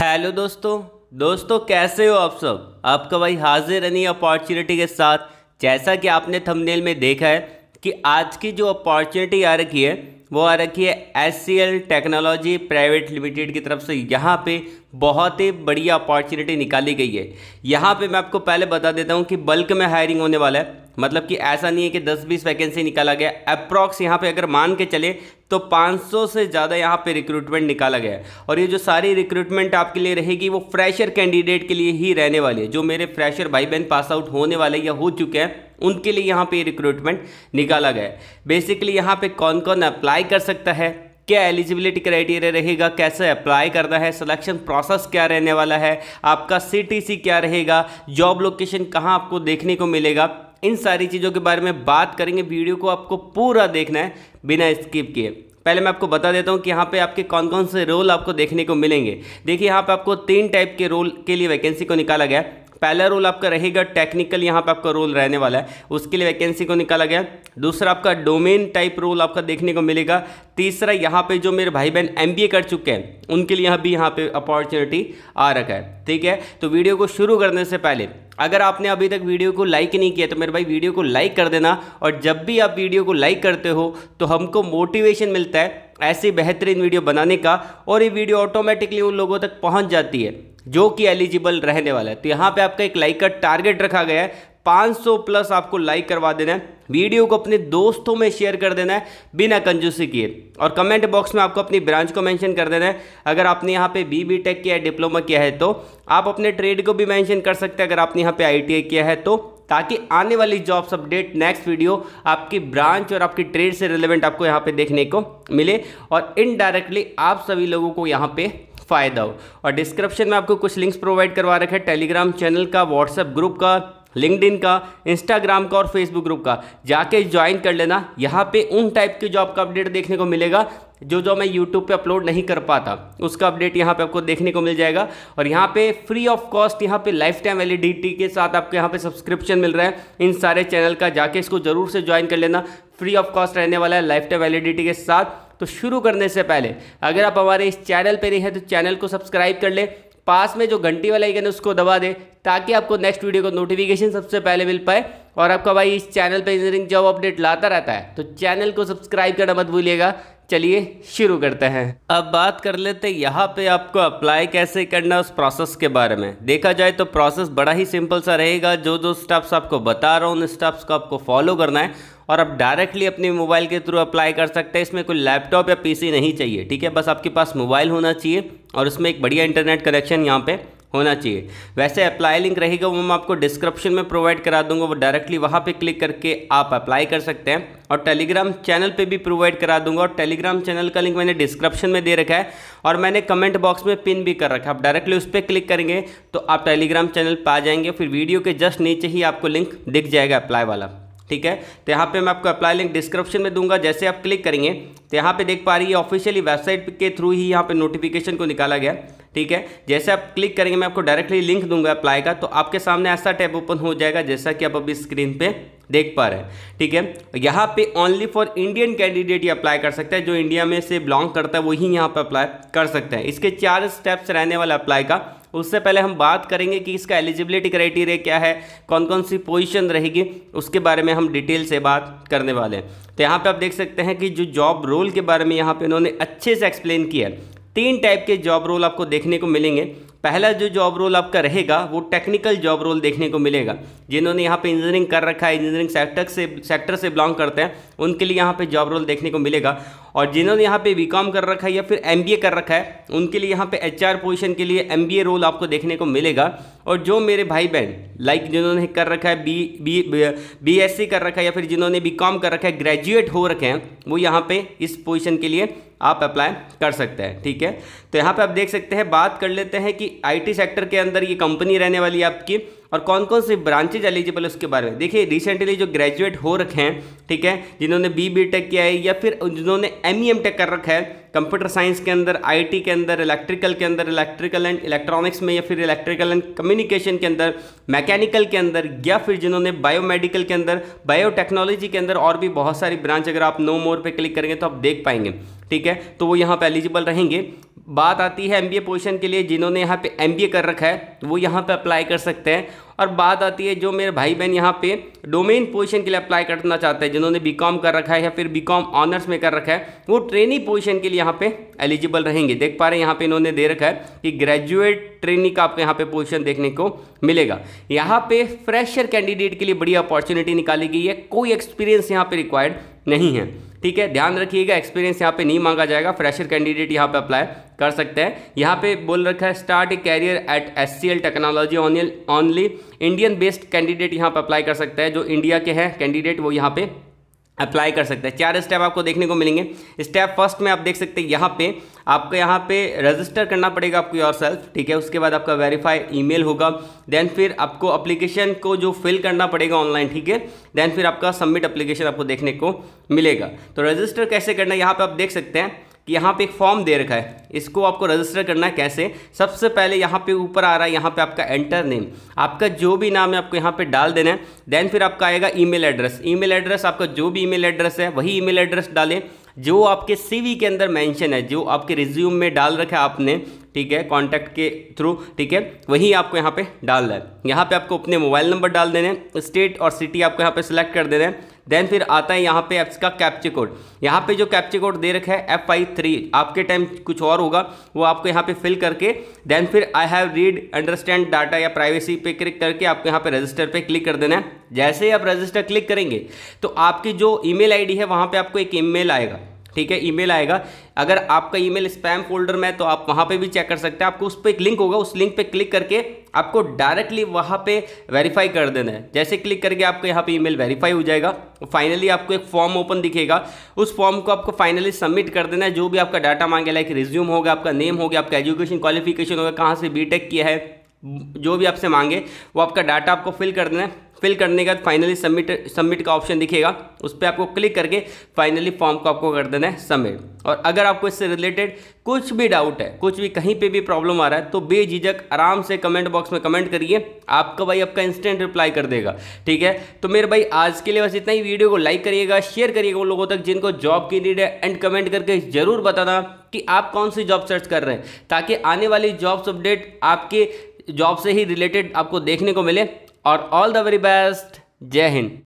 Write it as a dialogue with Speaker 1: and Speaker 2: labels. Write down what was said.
Speaker 1: hello दोस्तों दोस्तों कैसे हो आप सब आपका भाई हाजिर रनी अपॉर्चुनिटी के साथ जैसा कि आपने थंबनेल में देखा है कि आज की जो अपॉर्चुनिटी आ रखी है वो आ रखी है एस टेक्नोलॉजी प्राइवेट लिमिटेड की तरफ से यहाँ पे बहुत ही बढ़िया अपॉर्चुनिटी निकाली गई है यहाँ पे मैं आपको पहले बता देता हूँ कि बल्क में हायरिंग होने वाला है मतलब कि ऐसा नहीं है कि 10-20 वैकेंसी निकाला गया अप्रॉक्स यहाँ पे अगर मान के चले तो 500 से ज़्यादा यहाँ पे रिक्रूटमेंट निकाला गया है और ये जो सारी रिक्रूटमेंट आपके लिए रहेगी वो फ्रेशर कैंडिडेट के लिए ही रहने वाली है जो मेरे फ्रेशर भाई बहन पास आउट होने वाले या हो चुके हैं उनके लिए यहाँ पे रिक्रूटमेंट निकाला गया है बेसिकली यहाँ पे कौन कौन अप्लाई कर सकता है क्या एलिजिबिलिटी क्राइटेरिया रहेगा कैसे अप्लाई करना है सिलेक्शन प्रोसेस क्या रहने वाला है आपका सी क्या रहेगा जॉब लोकेशन कहाँ आपको देखने को मिलेगा इन सारी चीज़ों के बारे में बात करेंगे वीडियो को आपको पूरा देखना है बिना स्किप किए पहले मैं आपको बता देता हूँ कि यहाँ पे आपके कौन कौन से रोल आपको देखने को मिलेंगे देखिए यहाँ पे आपको तीन टाइप के रोल के लिए वैकेंसी को निकाला गया पहला रोल आपका रहेगा टेक्निकल यहाँ पे आपका रोल रहने वाला है उसके लिए वैकेंसी को निकाला गया दूसरा आपका डोमेन टाइप रोल आपका देखने को मिलेगा तीसरा यहाँ पे जो मेरे भाई बहन एम कर चुके हैं उनके लिए यहाँ भी यहाँ पे अपॉर्चुनिटी आ रखा है ठीक है तो वीडियो को शुरू करने से पहले अगर आपने अभी तक वीडियो को लाइक नहीं किया तो मेरे भाई वीडियो को लाइक कर देना और जब भी आप वीडियो को लाइक करते हो तो हमको मोटिवेशन मिलता है ऐसी बेहतरीन वीडियो बनाने का और ये वीडियो ऑटोमेटिकली उन लोगों तक पहुंच जाती है जो कि एलिजिबल रहने वाला है तो यहाँ पे आपका एक लाइक का टारगेट रखा गया है 500 प्लस आपको लाइक करवा देना है वीडियो को अपने दोस्तों में शेयर कर देना है बिना कंजूसी किए और कमेंट बॉक्स में आपको अपनी ब्रांच को मेंशन कर देना है अगर आपने यहाँ पे बी बी टेक किया है डिप्लोमा किया है तो आप अपने ट्रेड को भी मेंशन कर सकते हैं अगर आपने यहाँ पे आई किया है तो ताकि आने वाली जॉब्स अपडेट नेक्स्ट वीडियो आपकी ब्रांच और आपकी ट्रेड से रिलेवेंट आपको यहाँ पे देखने को मिले और इनडायरेक्टली आप सभी लोगों को यहाँ पे फ़ायदा हो और डिस्क्रिप्शन में आपको कुछ लिंक्स प्रोवाइड करवा रखे हैं टेलीग्राम चैनल का व्हाट्सएप ग्रुप का लिंकड का इंस्टाग्राम का और फेसबुक ग्रुप का जाके ज्वाइन कर लेना यहाँ पे उन टाइप के जॉब का अपडेट देखने को मिलेगा जो जो मैं यूट्यूब पे अपलोड नहीं कर पाता उसका अपडेट यहाँ पे आपको देखने को मिल जाएगा और यहाँ पे फ्री ऑफ कॉस्ट यहाँ पे लाइफ टाइम वैलिडिटी के साथ आपको यहाँ पे सब्सक्रिप्शन मिल रहा है इन सारे चैनल का जाके इसको जरूर से ज्वाइन कर लेना फ्री ऑफ कॉस्ट रहने वाला है लाइफ टाइम वैलिडिटी के साथ तो शुरू करने से पहले अगर आप हमारे इस चैनल पर नहीं हैं तो चैनल को सब्सक्राइब कर लें पास में जो घंटी वाला आइकन है उसको दबा दें ताकि आपको नेक्स्ट वीडियो का नोटिफिकेशन सबसे पहले मिल पाए और आपका भाई इस चैनल पर इंजीनियरिंग जॉब अपडेट लाता रहता है तो चैनल को सब्सक्राइब करना मत भूलिएगा चलिए शुरू करते हैं अब बात कर लेते हैं यहाँ पे आपको अप्लाई कैसे करना उस प्रोसेस के बारे में देखा जाए तो प्रोसेस बड़ा ही सिंपल सा रहेगा जो जो स्टेप्स आपको बता रहा हूँ उन स्टेप्स को आपको फॉलो करना है और आप डायरेक्टली अपने मोबाइल के थ्रू अप्लाई कर सकते हैं इसमें कोई लैपटॉप या पीसी नहीं चाहिए ठीक है बस आपके पास मोबाइल होना चाहिए और उसमें एक बढ़िया इंटरनेट कनेक्शन यहाँ पे होना चाहिए वैसे अप्लाई लिंक रहेगा वो मैं आपको डिस्क्रिप्शन में प्रोवाइड करा दूंगा वो डायरेक्टली वहाँ पे क्लिक करके आप अप्लाई कर सकते हैं और टेलीग्राम चैनल पे भी प्रोवाइड करा दूंगा और टेलीग्राम चैनल का लिंक मैंने डिस्क्रिप्शन में दे रखा है और मैंने कमेंट बॉक्स में पिन भी कर रखा है आप डायरेक्टली उस पर क्लिक करेंगे तो आप टेलीग्राम चैनल पर आ जाएंगे फिर वीडियो के जस्ट नीचे ही आपको लिंक दिख जाएगा अप्लाई वाला ठीक है तो यहाँ पे मैं आपको अप्लाई लिंक डिस्क्रिप्शन में दूंगा जैसे आप क्लिक करेंगे तो यहाँ पे देख पा रही है ऑफिशियली वेबसाइट के थ्रू ही यहाँ पे नोटिफिकेशन को निकाला गया ठीक है जैसे आप क्लिक करेंगे मैं आपको डायरेक्टली लिंक दूंगा अप्लाई का तो आपके सामने ऐसा टैब ओपन हो जाएगा जैसा कि आप अभी स्क्रीन पर देख पा रहे हैं ठीक है यहाँ पे ओनली फॉर इंडियन कैंडिडेट ही अप्लाई कर सकता है जो इंडिया में से बिलोंग करता है वही यहाँ पे अप्लाई कर सकता है इसके चार स्टेप्स रहने वाला अप्लाई का उससे पहले हम बात करेंगे कि इसका एलिजिबिलिटी क्राइटेरिया क्या है कौन कौन सी पोजीशन रहेगी उसके बारे में हम डिटेल से बात करने वाले हैं तो यहाँ पे आप देख सकते हैं कि जो जॉब रोल के बारे में यहाँ पे इन्होंने अच्छे से एक्सप्लेन किया है तीन टाइप के जॉब रोल आपको देखने को मिलेंगे पहला जो जॉब रोल आपका रहेगा वो टेक्निकल जॉब रोल देखने को मिलेगा जिन्होंने यहाँ पे इंजीनियरिंग कर रखा है इंजीनियरिंग सेक्टर से सेक्टर से बिलोंग करते हैं उनके लिए यहाँ पे जॉब रोल देखने को मिलेगा और जिन्होंने यहाँ पे बीकॉम कर रखा है या फिर एमबीए कर रखा है उनके लिए यहाँ पे एचआर पोजीशन के लिए एमबीए रोल आपको देखने को मिलेगा और जो मेरे भाई बहन लाइक जिन्होंने कर रखा है बी बी बीएससी कर रखा है या फिर जिन्होंने बीकॉम कर रखा है ग्रेजुएट हो रखे हैं वो यहाँ पे इस पोजिशन के लिए आप अप्लाई कर सकते हैं ठीक है तो यहाँ पे आप देख सकते हैं बात कर लेते हैं कि आईटी सेक्टर के अंदर ये कंपनी रहने वाली है आपकी और कौन कौन से ब्रांचेज एलिजिबल है उसके बारे में देखिए रिसेंटली जो ग्रेजुएट हो रखे हैं ठीक है जिन्होंने बी बी टेक किया है या फिर जिन्होंने एम ई एम टेक कर रखा है कंप्यूटर साइंस के अंदर आईटी के अंदर इलेक्ट्रिकल के अंदर इलेक्ट्रिकल एंड इलेक्ट्रॉनिक्स में या फिर इलेक्ट्रिकल एंड कम्युनिकेशन के अंदर मैकेनिकल के अंदर या फिर जिन्होंने बायोमेडिकल के अंदर बायोटेक्नोलॉजी के अंदर और भी बहुत सारी ब्रांच अगर आप नो मोर पर क्लिक करेंगे तो आप देख पाएंगे ठीक है तो वो यहाँ पे एलिजिबल रहेंगे बात आती है एमबीए पोजीशन के लिए जिन्होंने यहाँ पे एमबीए कर रखा है तो वो यहाँ पे अप्लाई कर सकते हैं और बात आती है जो मेरे भाई बहन यहाँ पे डोमेन पोजीशन के लिए अप्लाई करना चाहते हैं जिन्होंने बीकॉम कर रखा है या फिर बीकॉम ऑनर्स में कर रखा है वो ट्रेनी पोजीशन के लिए यहाँ पे एलिजिबल रहेंगे देख पा रहे हैं यहाँ पे इन्होंने दे रखा है कि ग्रेजुएट ट्रेनी का आपको यहाँ पे पोजीशन देखने को मिलेगा यहाँ पे फ्रेशर कैंडिडेट के लिए बड़ी अपॉर्चुनिटी निकाली गई है कोई एक्सपीरियंस यहाँ पर रिक्वायर्ड नहीं है ठीक है ध्यान रखिएगा एक्सपीरियंस यहाँ पे नहीं मांगा जाएगा फ्रेशर कैंडिडेट यहाँ पे अप्लाई कर सकते हैं यहाँ पे बोल रखा है start a career at S C L technology only Indian based candidate यहाँ पे अप्लाई कर सकते हैं जो इंडिया के हैं कैंडिडेट वो यहाँ पे अप्लाई कर सकते हैं चार स्टेप आपको देखने को मिलेंगे स्टेप फर्स्ट में आप देख सकते हैं यहाँ पे आपको यहाँ पे रजिस्टर करना पड़ेगा आपको योर सेल्फ ठीक है उसके बाद आपका वेरीफाई ईमेल होगा देन फिर आपको अप्लीकेशन को जो फिल करना पड़ेगा ऑनलाइन ठीक है देन फिर आपका सबमिट अप्लीकेशन आपको देखने को मिलेगा तो रजिस्टर कैसे करना है यहाँ पर आप देख सकते हैं कि यहाँ पे एक फॉर्म दे रखा है इसको आपको रजिस्टर करना है कैसे सबसे पहले यहाँ पे ऊपर आ रहा है यहाँ पे आपका एंटर नेम आपका जो भी नाम है आपको यहाँ पे डाल देना है देन फिर आपका आएगा ईमेल एड्रेस ईमेल एड्रेस आपका जो भी ईमेल एड्रेस है वही ईमेल एड्रेस डालें जो आपके सी के अंदर मैंशन है जो आपके रिज्यूम में डाल रखा है आपने ठीक है कॉन्टैक्ट के थ्रू ठीक है वही आपको यहाँ पर डालना है यहाँ पर आपको अपने मोबाइल नंबर डाल देना है स्टेट और सिटी आपको यहाँ पर सिलेक्ट कर देना है देन फिर आता है यहाँ पे एफ्स का कैप्चे कोड यहाँ पे जो कैप्चे कोड दे रखा है एफ आई थ्री आपके टाइम कुछ और होगा वो आपको यहाँ पे फिल करके देन फिर I have read understand data या प्राइवेसी पे क्लिक करके आपको यहाँ पे रजिस्टर पे क्लिक कर देना है जैसे ही आप रजिस्टर क्लिक करेंगे तो आपकी जो ईमेल आईडी है वहाँ पे आपको एक ईमेल आएगा ठीक है ईमेल आएगा अगर आपका ईमेल स्पैम फोल्डर में है तो आप वहाँ पे भी चेक कर सकते हैं आपको उस पर एक लिंक होगा उस लिंक पे क्लिक करके आपको डायरेक्टली वहाँ पे वेरीफाई कर देना है जैसे क्लिक करके आपको यहाँ पे ईमेल वेरीफाई हो जाएगा फाइनली आपको एक फॉर्म ओपन दिखेगा उस फॉर्म को आपको फाइनली सबमिट कर देना है जो भी आपका डाटा मांगे लाइक रिज्यूम होगा आपका नेम होगा आपका एजुकेशन क्वालिफिकेशन होगा कहाँ से बी किया है जो भी आपसे मांगे वो आपका डाटा आपको फिल कर देना है फिल करने के बाद फाइनली सबमिट सबमिट का ऑप्शन दिखेगा उस पर आपको क्लिक करके फाइनली फॉर्म को आपको कर देना है सबमिट और अगर आपको इससे रिलेटेड कुछ भी डाउट है कुछ भी कहीं पे भी प्रॉब्लम आ रहा है तो बेझिझक आराम से कमेंट बॉक्स में कमेंट करिए आपका भाई आपका इंस्टेंट रिप्लाई कर देगा ठीक है तो मेरे भाई आज के लिए बस इतना ही वीडियो को लाइक करिएगा शेयर करिएगा उन लोगों तक जिनको जॉब की नीड है एंड कमेंट करके ज़रूर बताना कि आप कौन सी जॉब सर्च कर रहे हैं ताकि आने वाली जॉब्स अपडेट आपके जॉब से ही रिलेटेड आपको देखने को मिले और ऑल द वेरी बेस्ट जय हिंद